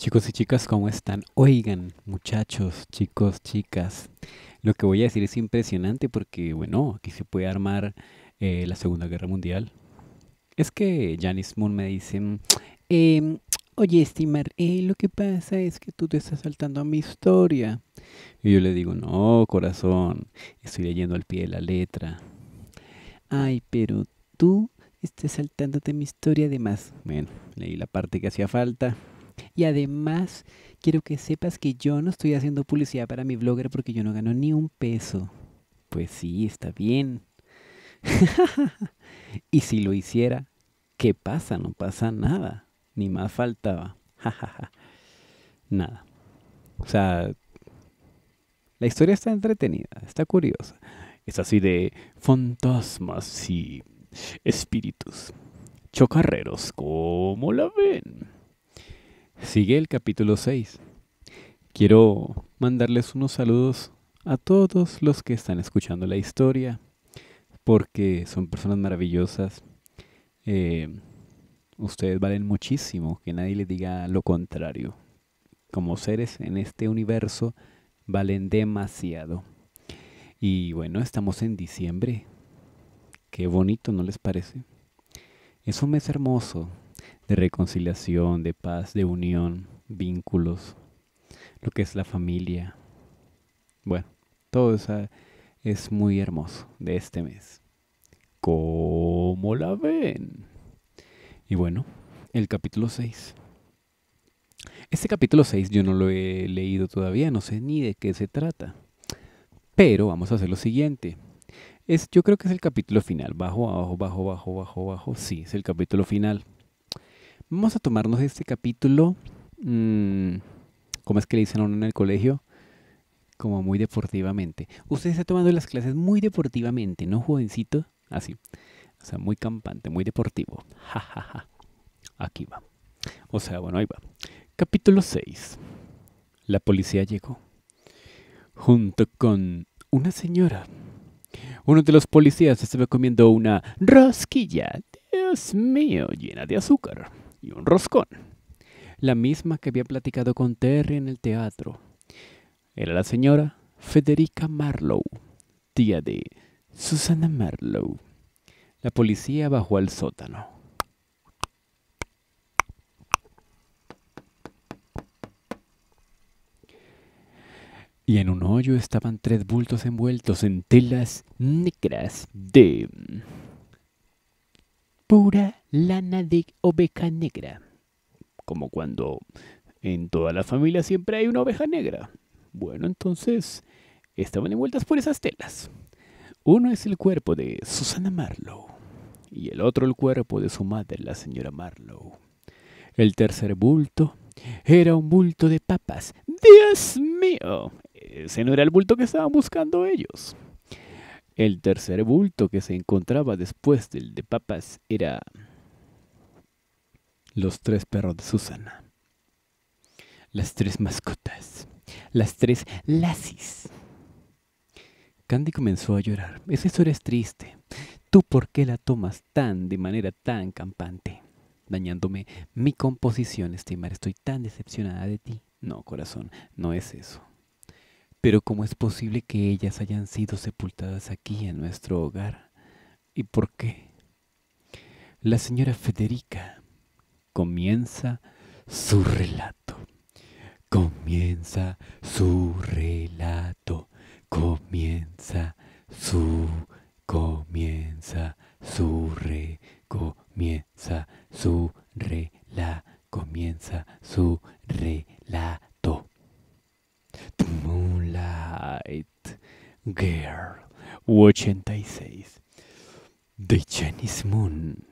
Chicos y chicas, ¿cómo están? Oigan, muchachos, chicos, chicas, lo que voy a decir es impresionante porque, bueno, aquí se puede armar eh, la Segunda Guerra Mundial. Es que Janis Moon me dice, em, oye, Estimar, eh, lo que pasa es que tú te estás saltando a mi historia. Y yo le digo, no, corazón, estoy leyendo al pie de la letra. Ay, pero tú estás saltándote mi historia además Bueno, leí la parte que hacía falta y además, quiero que sepas que yo no estoy haciendo publicidad para mi blogger porque yo no gano ni un peso. Pues sí, está bien. y si lo hiciera, ¿qué pasa? No pasa nada. Ni más faltaba. nada. O sea, la historia está entretenida, está curiosa. Es así de fantasmas y espíritus. Chocarreros, ¿cómo la ven? Sigue el capítulo 6. Quiero mandarles unos saludos a todos los que están escuchando la historia, porque son personas maravillosas. Eh, ustedes valen muchísimo, que nadie les diga lo contrario. Como seres en este universo, valen demasiado. Y bueno, estamos en diciembre. Qué bonito, ¿no les parece? Es un mes hermoso, de reconciliación, de paz, de unión, vínculos, lo que es la familia. Bueno, todo eso es muy hermoso de este mes. ¿Cómo la ven? Y bueno, el capítulo 6. Este capítulo 6 yo no lo he leído todavía, no sé ni de qué se trata. Pero vamos a hacer lo siguiente. Es, yo creo que es el capítulo final. Bajo, abajo, bajo, bajo, bajo, bajo. Sí, es el capítulo final. Vamos a tomarnos este capítulo, mmm, como es que le dicen a uno en el colegio, como muy deportivamente. Usted está tomando las clases muy deportivamente, ¿no, jovencito? Así. Ah, o sea, muy campante, muy deportivo. Ja, ja, ja. Aquí va. O sea, bueno, ahí va. Capítulo 6. La policía llegó. Junto con una señora. Uno de los policías estaba comiendo una rosquilla, Dios mío, llena de azúcar y un roscón. La misma que había platicado con Terry en el teatro. Era la señora Federica Marlowe, tía de Susana Marlowe. La policía bajó al sótano. Y en un hoyo estaban tres bultos envueltos en telas negras de pura lana de oveja negra. Como cuando en toda la familia siempre hay una oveja negra. Bueno, entonces estaban envueltas por esas telas. Uno es el cuerpo de Susana Marlowe y el otro el cuerpo de su madre, la señora Marlowe. El tercer bulto era un bulto de papas. ¡Dios mío! Ese no era el bulto que estaban buscando ellos. El tercer bulto que se encontraba después del de papas era los tres perros de Susana, las tres mascotas, las tres lasis. Candy comenzó a llorar. Esa historia es triste. ¿Tú por qué la tomas tan de manera tan campante? Dañándome mi composición, estimar. Estoy tan decepcionada de ti. No, corazón, no es eso. Pero ¿cómo es posible que ellas hayan sido sepultadas aquí en nuestro hogar? ¿Y por qué? La señora Federica comienza su relato. Comienza su relato. Comienza su comienza su re comienza su re la comienza su re la Girl 86, The Jenny's Moon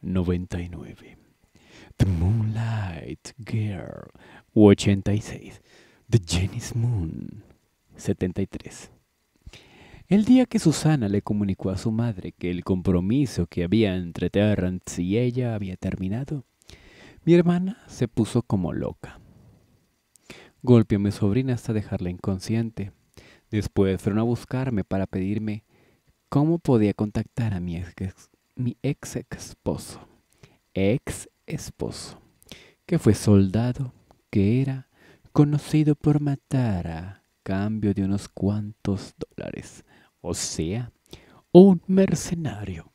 99, The Moonlight Girl 86, The Jenny's Moon 73. El día que Susana le comunicó a su madre que el compromiso que había entre Terrence y ella había terminado, mi hermana se puso como loca. Golpeó a mi sobrina hasta dejarla inconsciente Después fueron a buscarme para pedirme cómo podía contactar a mi ex, esposo. Ex esposo. Que fue soldado, que era conocido por matar a cambio de unos cuantos dólares. O sea, un mercenario.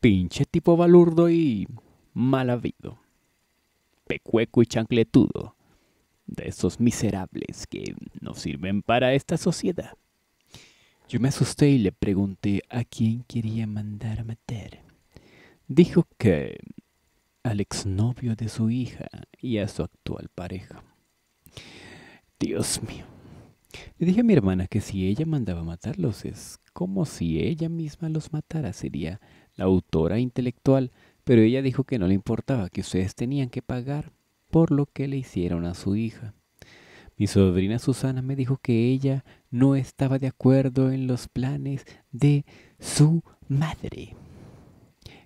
Pinche tipo balurdo y mal habido. Pecueco y chancletudo de esos miserables que no sirven para esta sociedad. Yo me asusté y le pregunté a quién quería mandar a matar. Dijo que al exnovio de su hija y a su actual pareja. Dios mío. Le dije a mi hermana que si ella mandaba matarlos es como si ella misma los matara. Sería la autora intelectual, pero ella dijo que no le importaba, que ustedes tenían que pagar por lo que le hicieron a su hija. Mi sobrina Susana me dijo que ella no estaba de acuerdo en los planes de su madre.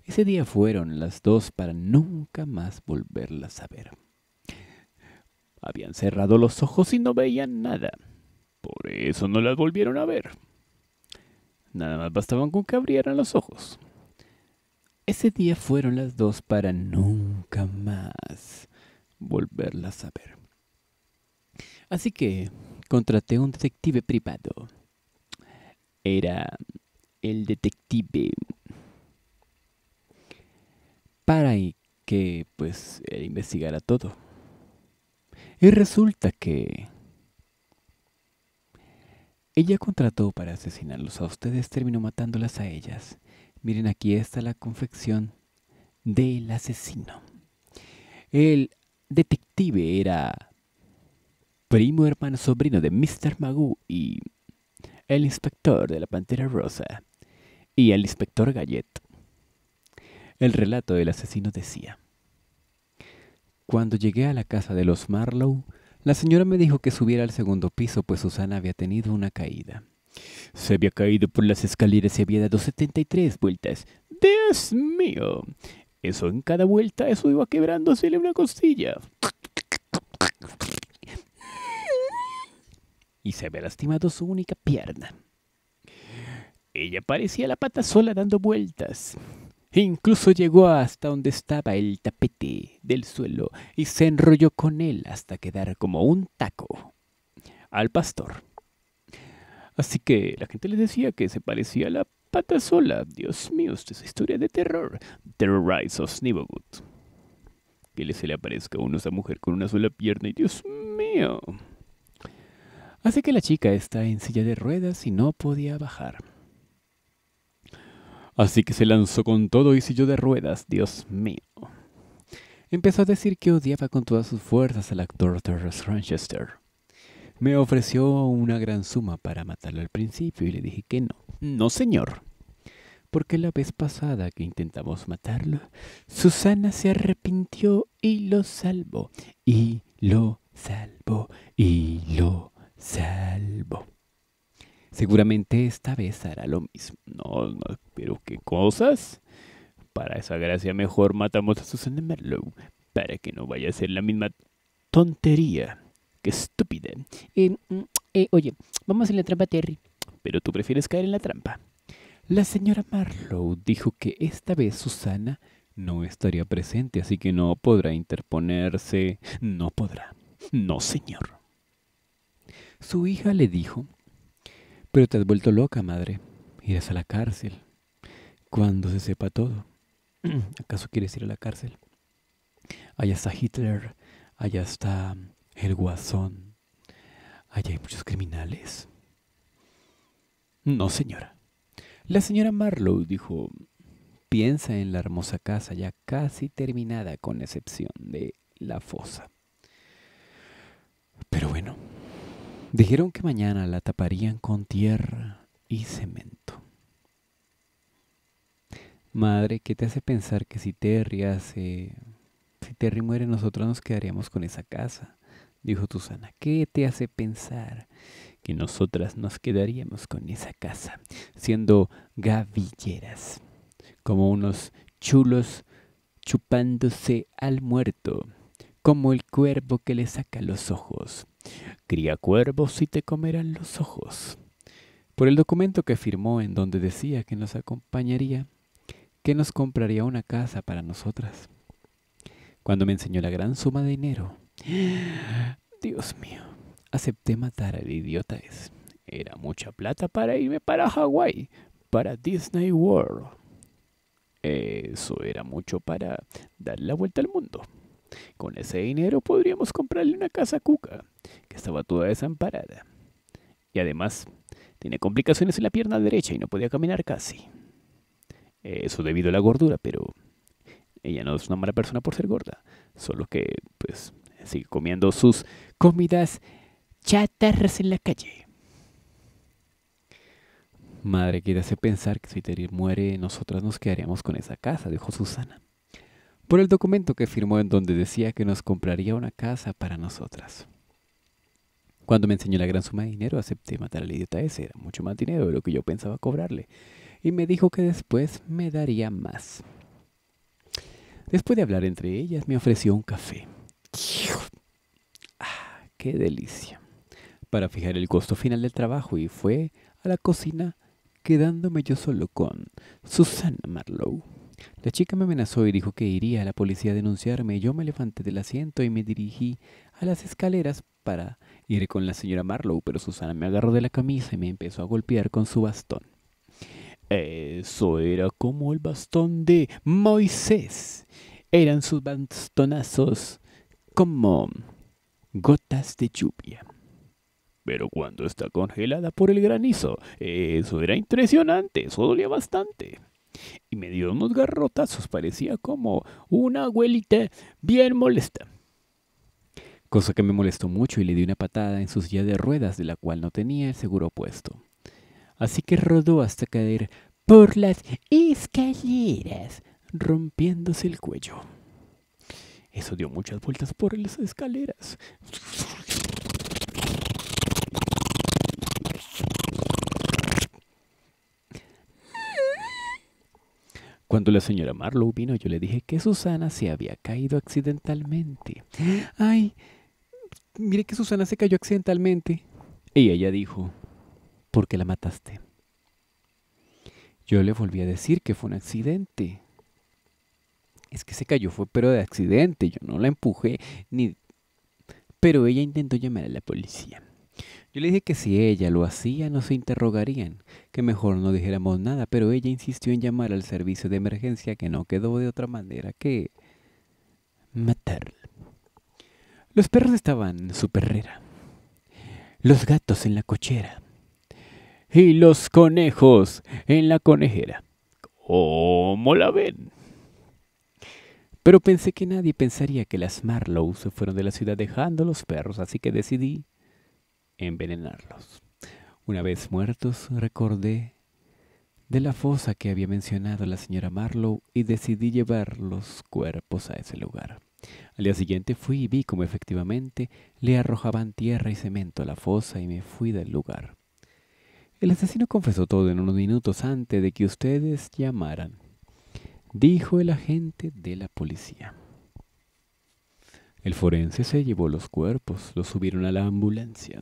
Ese día fueron las dos para nunca más volverlas a ver. Habían cerrado los ojos y no veían nada. Por eso no las volvieron a ver. Nada más bastaban con que abrieran los ojos. Ese día fueron las dos para nunca más volverlas a ver. Así que contraté un detective privado. Era el detective para que pues investigara todo. Y resulta que ella contrató para asesinarlos a ustedes, terminó matándolas a ellas. Miren, aquí está la confección del asesino. el detective era primo hermano sobrino de Mr. Magoo y el inspector de la Pantera Rosa y el inspector Gallet. El relato del asesino decía, Cuando llegué a la casa de los Marlowe, la señora me dijo que subiera al segundo piso, pues Susana había tenido una caída. Se había caído por las escaleras y había dado 73 vueltas. ¡Dios mío! Eso en cada vuelta, eso iba quebrándosele una costilla. Y se había lastimado su única pierna. Ella parecía la pata sola dando vueltas. incluso llegó hasta donde estaba el tapete del suelo y se enrolló con él hasta quedar como un taco al pastor. Así que la gente les decía que se parecía a la pata sola. Dios mío, esta es historia de terror. Rise of Snivelwood. Que le se le aparezca a uno esa mujer con una sola pierna y Dios mío. Así que la chica está en silla de ruedas y no podía bajar. Así que se lanzó con todo y silló de ruedas, Dios mío. Empezó a decir que odiaba con todas sus fuerzas al actor Terrence Ranchester me ofreció una gran suma para matarlo al principio y le dije que no. No, señor. Porque la vez pasada que intentamos matarlo, Susana se arrepintió y lo salvó. Y lo salvó. Y lo salvó. Seguramente esta vez hará lo mismo. No, no, pero qué cosas. Para esa gracia mejor matamos a Susana Merlow. Para que no vaya a ser la misma tontería. Qué estúpida. Eh, mm, eh, oye, vamos en la trampa, Terry. Pero tú prefieres caer en la trampa. La señora Marlowe dijo que esta vez Susana no estaría presente, así que no podrá interponerse. No podrá. No, señor. Su hija le dijo, pero te has vuelto loca, madre. Irás a la cárcel. Cuando se sepa todo. ¿Acaso quieres ir a la cárcel? Allá está Hitler, allá está el guasón. Allá hay muchos criminales. No, señora. La señora Marlowe dijo, piensa en la hermosa casa ya casi terminada con excepción de la fosa. Pero bueno, dijeron que mañana la taparían con tierra y cemento. Madre, ¿qué te hace pensar que si Terry hace... Si Terry muere, nosotros nos quedaríamos con esa casa? dijo Susana, ¿qué te hace pensar que nosotras nos quedaríamos con esa casa, siendo gavilleras, como unos chulos chupándose al muerto, como el cuervo que le saca los ojos? Cría cuervos y te comerán los ojos. Por el documento que firmó en donde decía que nos acompañaría, que nos compraría una casa para nosotras. Cuando me enseñó la gran suma de dinero, Dios mío, acepté matar al idiota Era mucha plata para irme para Hawái, para Disney World. Eso era mucho para dar la vuelta al mundo. Con ese dinero podríamos comprarle una casa a Cuca, que estaba toda desamparada. Y además, tiene complicaciones en la pierna derecha y no podía caminar casi. Eso debido a la gordura, pero ella no es una mala persona por ser gorda, solo que, pues, sigue comiendo sus comidas chatarras en la calle. Madre, que pensar que si Terir muere, nosotras nos quedaríamos con esa casa, dijo Susana. Por el documento que firmó en donde decía que nos compraría una casa para nosotras. Cuando me enseñó la gran suma de dinero, acepté matar la idiota ese. Era mucho más dinero de lo que yo pensaba cobrarle. Y me dijo que después me daría más. Después de hablar entre ellas, me ofreció un café. Ah, ¡Qué delicia! Para fijar el costo final del trabajo y fue a la cocina quedándome yo solo con Susana Marlowe. La chica me amenazó y dijo que iría a la policía a denunciarme. Yo me levanté del asiento y me dirigí a las escaleras para ir con la señora Marlowe, pero Susana me agarró de la camisa y me empezó a golpear con su bastón. Eso era como el bastón de Moisés. Eran sus bastonazos como gotas de lluvia. Pero cuando está congelada por el granizo, eso era impresionante, eso dolía bastante. Y me dio unos garrotazos, parecía como una abuelita bien molesta. Cosa que me molestó mucho y le di una patada en su silla de ruedas de la cual no tenía el seguro puesto. Así que rodó hasta caer por las escaleras, rompiéndose el cuello. Eso dio muchas vueltas por las escaleras. Cuando la señora Marlowe vino, yo le dije que Susana se había caído accidentalmente. Ay, mire que Susana se cayó accidentalmente. Y ella dijo, ¿por qué la mataste? Yo le volví a decir que fue un accidente es que se cayó fue pero de accidente, yo no la empujé ni... Pero ella intentó llamar a la policía. Yo le dije que si ella lo hacía no se interrogarían, que mejor no dijéramos nada, pero ella insistió en llamar al servicio de emergencia que no quedó de otra manera que matarla. Los perros estaban en su perrera, los gatos en la cochera y los conejos en la conejera. ¿Cómo la ven? Pero pensé que nadie pensaría que las Marlowe se fueron de la ciudad dejando los perros, así que decidí envenenarlos. Una vez muertos, recordé de la fosa que había mencionado la señora Marlowe y decidí llevar los cuerpos a ese lugar. Al día siguiente fui y vi cómo efectivamente le arrojaban tierra y cemento a la fosa y me fui del lugar. El asesino confesó todo en unos minutos antes de que ustedes llamaran dijo el agente de la policía. El forense se llevó los cuerpos, los subieron a la ambulancia.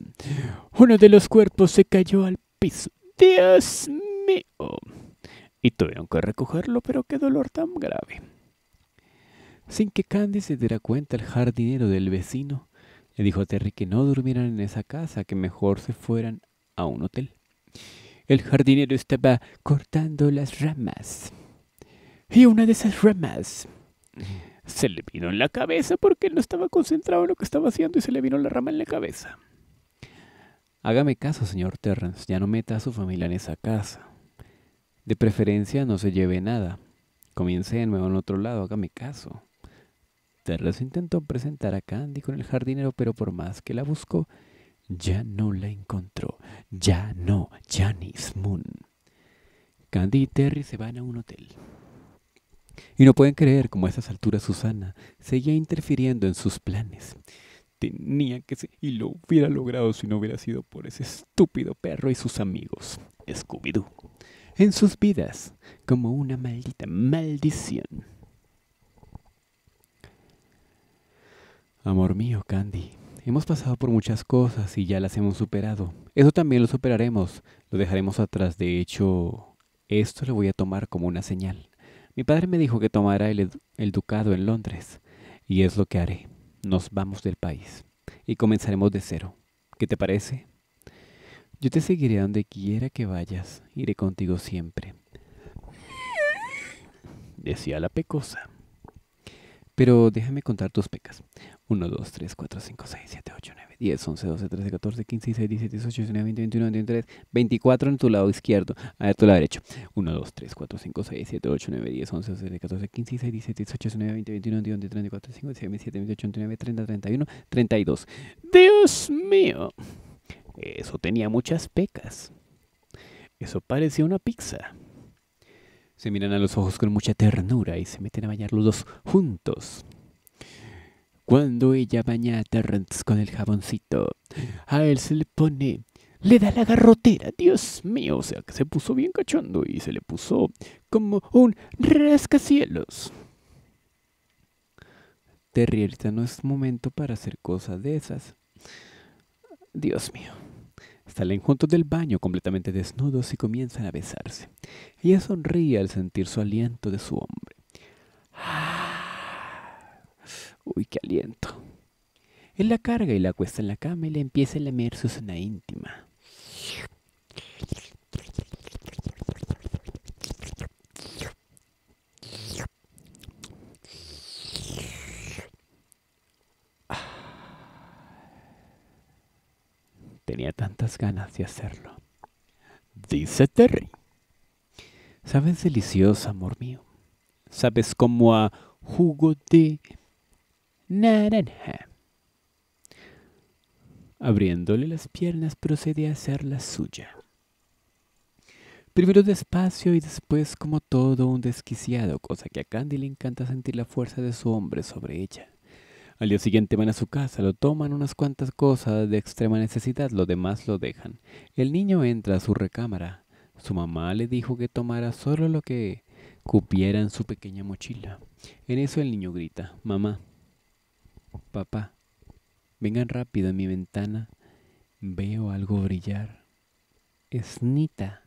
Uno de los cuerpos se cayó al piso. Dios mío. Y tuvieron que recogerlo, pero qué dolor tan grave. Sin que Candy se diera cuenta, el jardinero del vecino le dijo a Terry que no durmieran en esa casa, que mejor se fueran a un hotel. El jardinero estaba cortando las ramas. Y una de esas ramas se le vino en la cabeza porque no estaba concentrado en lo que estaba haciendo y se le vino la rama en la cabeza. Hágame caso, señor Terrence, ya no meta a su familia en esa casa. De preferencia no se lleve nada. Comience de nuevo en otro lado, hágame caso. Terrence intentó presentar a Candy con el jardinero, pero por más que la buscó, ya no la encontró. Ya no, Janice Moon. Candy y Terry se van a un hotel. Y no pueden creer cómo a esas alturas Susana seguía interfiriendo en sus planes. Tenía que ser, y lo hubiera logrado si no hubiera sido por ese estúpido perro y sus amigos, Scooby-Doo, en sus vidas, como una maldita maldición. Amor mío, Candy, hemos pasado por muchas cosas y ya las hemos superado. Eso también lo superaremos, lo dejaremos atrás. De hecho, esto lo voy a tomar como una señal. Mi padre me dijo que tomara el, ducado en Londres, y es lo que haré. Nos vamos del país y comenzaremos de cero. ¿Qué te parece? Yo te seguiré donde quiera que vayas, iré contigo siempre. Decía la pecosa. Pero déjame contar tus pecas. 1, 2, 3, 4, 5, 6, 7, 8, 9, 10, 11, 12, 13, 14, 15, 16, 17, 18, 19, 20, 21, 23, 24 en tu lado izquierdo, a ver tu lado derecho. 1, 2, 3, 4, 5, 6, 7, 8, 9, 10, 11, 12, 13, 14, 15, 16, 17, 18, 19, 20, 21, 22, 23, 24, 25, 26, 27, 28, 29, 30, 31, 32. ¡Dios mío! Eso tenía muchas pecas. Eso parecía una pizza. Se miran a los ojos con mucha ternura y se meten a bañar los dos juntos. Cuando ella baña a Terrence con el jaboncito, a él se le pone, le da la garrotera, Dios mío, o sea que se puso bien cachondo y se le puso como un rascacielos. Terry, ahorita no es momento para hacer cosas de esas. Dios mío. Salen juntos del baño completamente desnudos y comienzan a besarse. Ella sonríe al sentir su aliento de su hombre. Uy, qué aliento. Él la carga y la acuesta en la cama y le empieza a lamer su zona íntima. Tenía tantas ganas de hacerlo. Dice Terry. Sabes delicioso, amor mío. Sabes como a jugo de naranja. Abriéndole las piernas procede a hacer la suya. Primero despacio y después como todo un desquiciado, cosa que a Candy le encanta sentir la fuerza de su hombre sobre ella. Al día siguiente van a su casa, lo toman unas cuantas cosas de extrema necesidad, lo demás lo dejan. El niño entra a su recámara. Su mamá le dijo que tomara solo lo que cupiera en su pequeña mochila. En eso el niño grita, mamá, Papá, vengan rápido a mi ventana. Veo algo brillar. Es Nita.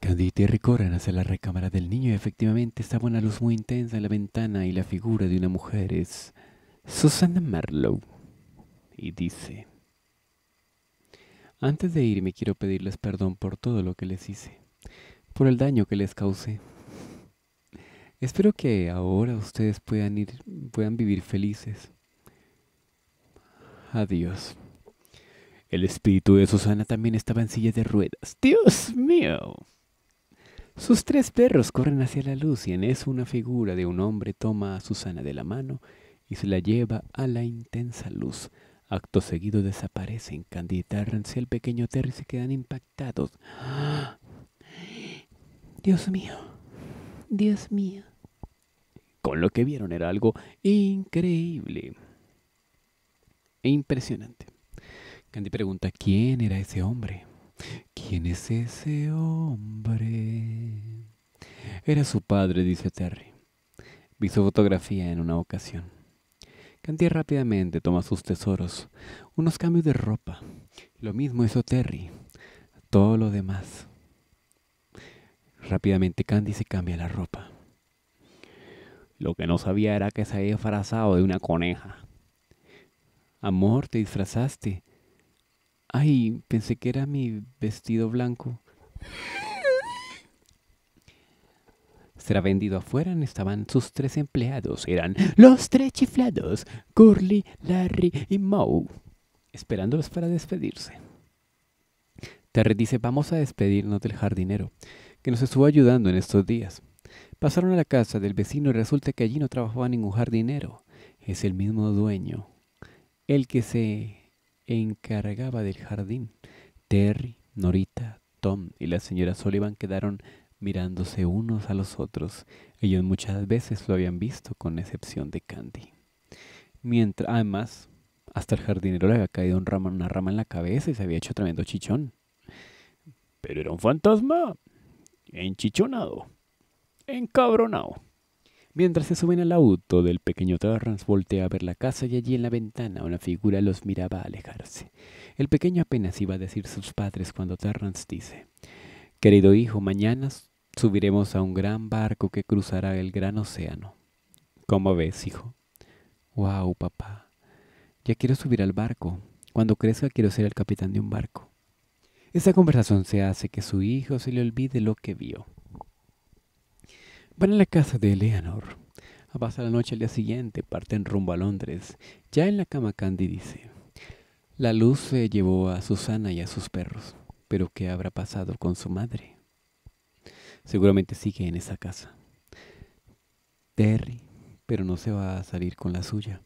Candide y recorren hacia la recámara del niño y efectivamente estaba una luz muy intensa en la ventana y la figura de una mujer es Susana Marlowe. Y dice, antes de irme quiero pedirles perdón por todo lo que les hice, por el daño que les causé, Espero que ahora ustedes puedan ir, puedan vivir felices. Adiós. El espíritu de Susana también estaba en silla de ruedas. ¡Dios mío! Sus tres perros corren hacia la luz y en eso una figura de un hombre toma a Susana de la mano y se la lleva a la intensa luz. Acto seguido desaparecen, hacia el pequeño Terry y se quedan impactados. Dios mío, Dios mío con lo que vieron era algo increíble e impresionante. Candy pregunta, ¿quién era ese hombre? ¿Quién es ese hombre? Era su padre, dice Terry. Vi su fotografía en una ocasión. Candy rápidamente toma sus tesoros, unos cambios de ropa. Lo mismo hizo Terry. Todo lo demás. Rápidamente Candy se cambia la ropa. Lo que no sabía era que se había disfrazado de una coneja. Amor, te disfrazaste. Ay, pensé que era mi vestido blanco. Será vendido afuera. Estaban sus tres empleados. Eran los tres chiflados, Curly, Larry y Moe, esperándolos para despedirse. Terry dice, vamos a despedirnos del jardinero, que nos estuvo ayudando en estos días. Pasaron a la casa del vecino y resulta que allí no trabajaba ningún jardinero. Es el mismo dueño, el que se encargaba del jardín. Terry, Norita, Tom y la señora Sullivan quedaron mirándose unos a los otros. Ellos muchas veces lo habían visto, con excepción de Candy. Mientras, además, hasta el jardinero le había caído un rama, una rama en la cabeza y se había hecho tremendo chichón. Pero era un fantasma enchichonado encabronado. Mientras se suben al auto del pequeño Tarrance voltea a ver la casa y allí en la ventana una figura los miraba alejarse. El pequeño apenas iba a decir sus padres cuando Tarrance dice, Querido hijo, mañana subiremos a un gran barco que cruzará el gran océano. ¿Cómo ves, hijo? Wow, papá. Ya quiero subir al barco. Cuando crezca quiero ser el capitán de un barco. Esta conversación se hace que su hijo se le olvide lo que vio. Van a la casa de Eleanor. A la noche al día siguiente, parten rumbo a Londres. Ya en la cama Candy dice, la luz se llevó a Susana y a sus perros, pero ¿qué habrá pasado con su madre? Seguramente sigue en esa casa. Terry, pero no se va a salir con la suya.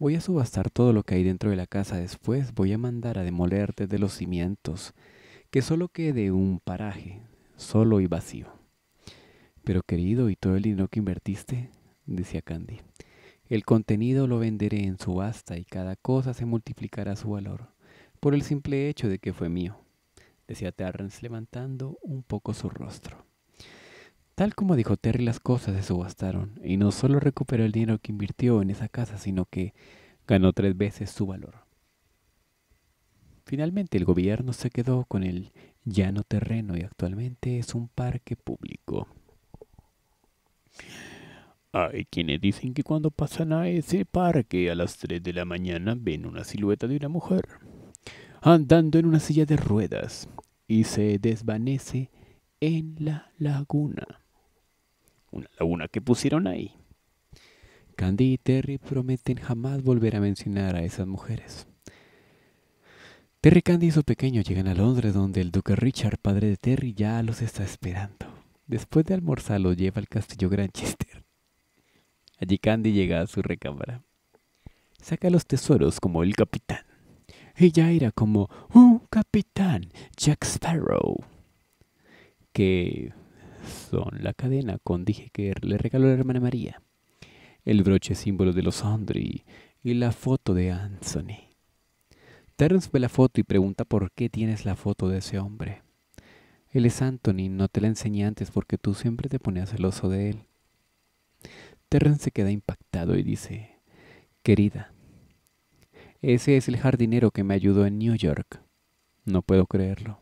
Voy a subastar todo lo que hay dentro de la casa después, voy a mandar a demoler desde los cimientos, que solo quede un paraje, solo y vacío. Pero querido, ¿y todo el dinero que invertiste? decía Candy. El contenido lo venderé en subasta y cada cosa se multiplicará su valor, por el simple hecho de que fue mío, decía Terrence levantando un poco su rostro. Tal como dijo Terry, las cosas se subastaron, y no solo recuperó el dinero que invirtió en esa casa, sino que ganó tres veces su valor. Finalmente el gobierno se quedó con el llano terreno y actualmente es un parque público. Hay quienes dicen que cuando pasan a ese parque a las 3 de la mañana ven una silueta de una mujer andando en una silla de ruedas y se desvanece en la laguna. Una laguna que pusieron ahí. Candy y Terry prometen jamás volver a mencionar a esas mujeres. Terry, Candy y su pequeño llegan a Londres donde el duque Richard, padre de Terry, ya los está esperando. Después de almorzar lo lleva al castillo Granchester. Allí Candy llega a su recámara. Saca los tesoros como el capitán. Ella era como un capitán, Jack Sparrow. Que son la cadena con dije que le regaló la hermana María. El broche símbolo de los Andri y la foto de Anthony. Terence ve la foto y pregunta por qué tienes la foto de ese hombre. Él es Anthony, no te la enseñé antes porque tú siempre te ponías celoso de él. Terrence se queda impactado y dice, Querida, ese es el jardinero que me ayudó en New York. No puedo creerlo.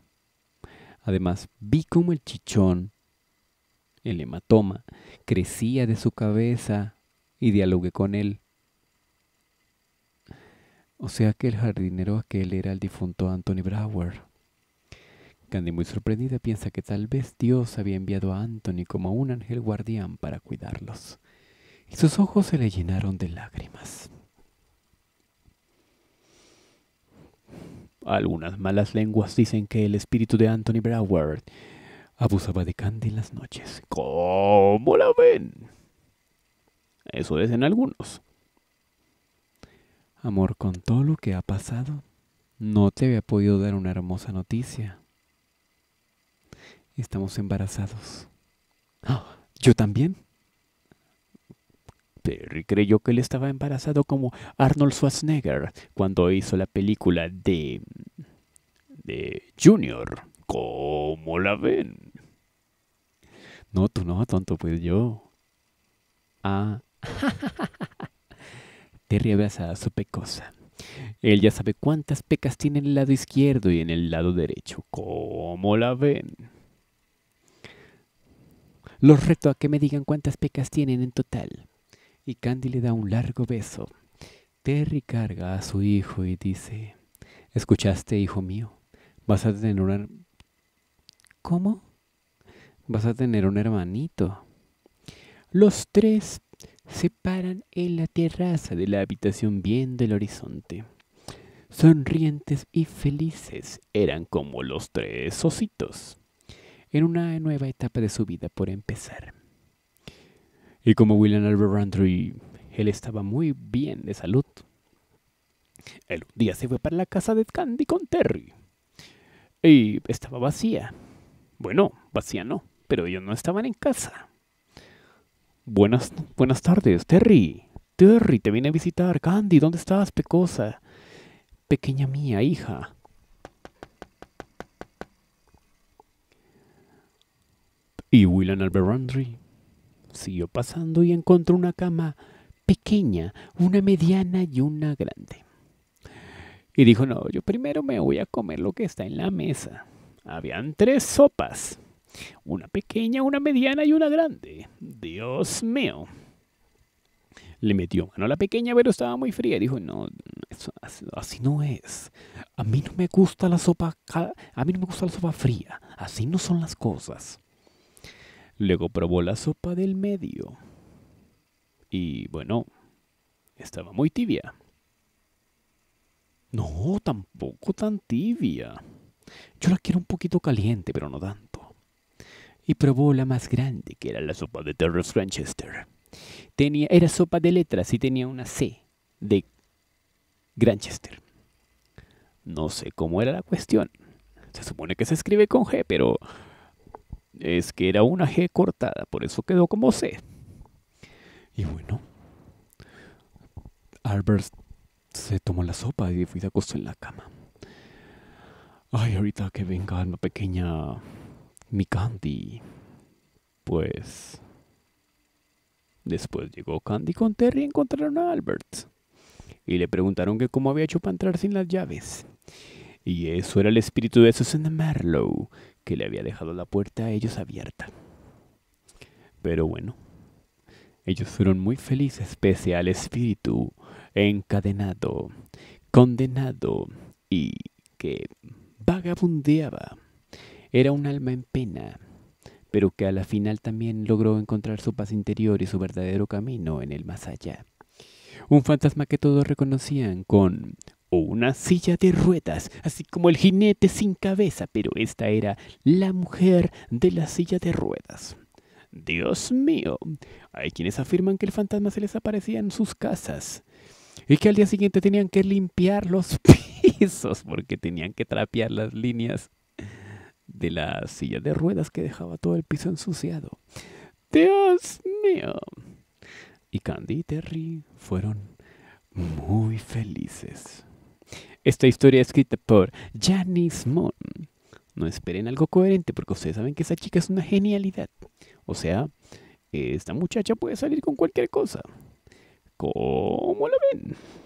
Además, vi cómo el chichón, el hematoma, crecía de su cabeza y dialogué con él. O sea que el jardinero aquel era el difunto Anthony Brower. Candy, muy sorprendida, piensa que tal vez Dios había enviado a Anthony como un ángel guardián para cuidarlos. Y sus ojos se le llenaron de lágrimas. Algunas malas lenguas dicen que el espíritu de Anthony Broward abusaba de Candy en las noches. ¿Cómo la ven? Eso dicen algunos. Amor, con todo lo que ha pasado, no te había podido dar una hermosa noticia estamos embarazados. ¡Ah! ¿Yo también? Perry creyó que él estaba embarazado como Arnold Schwarzenegger cuando hizo la película de... de Junior. ¿Cómo la ven? No, tú no, tonto, pues yo. Ah. Terry abraza su pecosa. Él ya sabe cuántas pecas tiene en el lado izquierdo y en el lado derecho. ¿Cómo la ven? Los reto a que me digan cuántas pecas tienen en total. Y Candy le da un largo beso. Terry carga a su hijo y dice, ¿escuchaste, hijo mío? Vas a tener ¿Cómo? Vas a tener un hermanito. Los tres se paran en la terraza de la habitación viendo el horizonte. Sonrientes y felices eran como los tres ositos en una nueva etapa de su vida por empezar. Y como William Albert él estaba muy bien de salud. El día se fue para la casa de Candy con Terry. Y estaba vacía. Bueno, vacía no, pero ellos no estaban en casa. Buenas, buenas tardes, Terry. Terry, te vine a visitar. Candy, ¿dónde estás, pecosa? Pequeña mía, hija. Y Willan Alberandry siguió pasando y encontró una cama pequeña, una mediana y una grande. Y dijo, no, yo primero me voy a comer lo que está en la mesa. Habían tres sopas, una pequeña, una mediana y una grande. Dios mío. Le metió mano a la pequeña, pero estaba muy fría. Dijo, no, así no es. A mí no me gusta la sopa, a mí no me gusta la sopa fría. Así no son las cosas. Luego probó la sopa del medio. Y bueno, estaba muy tibia. No, tampoco tan tibia. Yo la quiero un poquito caliente, pero no tanto. Y probó la más grande, que era la sopa de Terrence Granchester. Tenía, era sopa de letras y tenía una C de Granchester. No sé cómo era la cuestión. Se supone que se escribe con G, pero es que era una G cortada, por eso quedó como C. Y bueno, Albert se tomó la sopa y fui de acostó en la cama. Ay, ahorita que venga una pequeña mi Candy. Pues... Después llegó Candy con Terry y encontraron a Albert. Y le preguntaron que cómo había hecho para entrar sin las llaves. Y eso era el espíritu de Susan Marlowe, que le había dejado la puerta a ellos abierta. Pero bueno, ellos fueron muy felices pese al espíritu encadenado, condenado y que vagabundeaba. Era un alma en pena, pero que a la final también logró encontrar su paz interior y su verdadero camino en el más allá. Un fantasma que todos reconocían con o una silla de ruedas, así como el jinete sin cabeza, pero esta era la mujer de la silla de ruedas. Dios mío, hay quienes afirman que el fantasma se les aparecía en sus casas y que al día siguiente tenían que limpiar los pisos porque tenían que trapear las líneas de la silla de ruedas que dejaba todo el piso ensuciado. Dios mío. Y Candy y Terry fueron muy felices. Esta historia es escrita por Janice Moon. No esperen algo coherente porque ustedes saben que esa chica es una genialidad. O sea, esta muchacha puede salir con cualquier cosa. ¿Cómo la ven?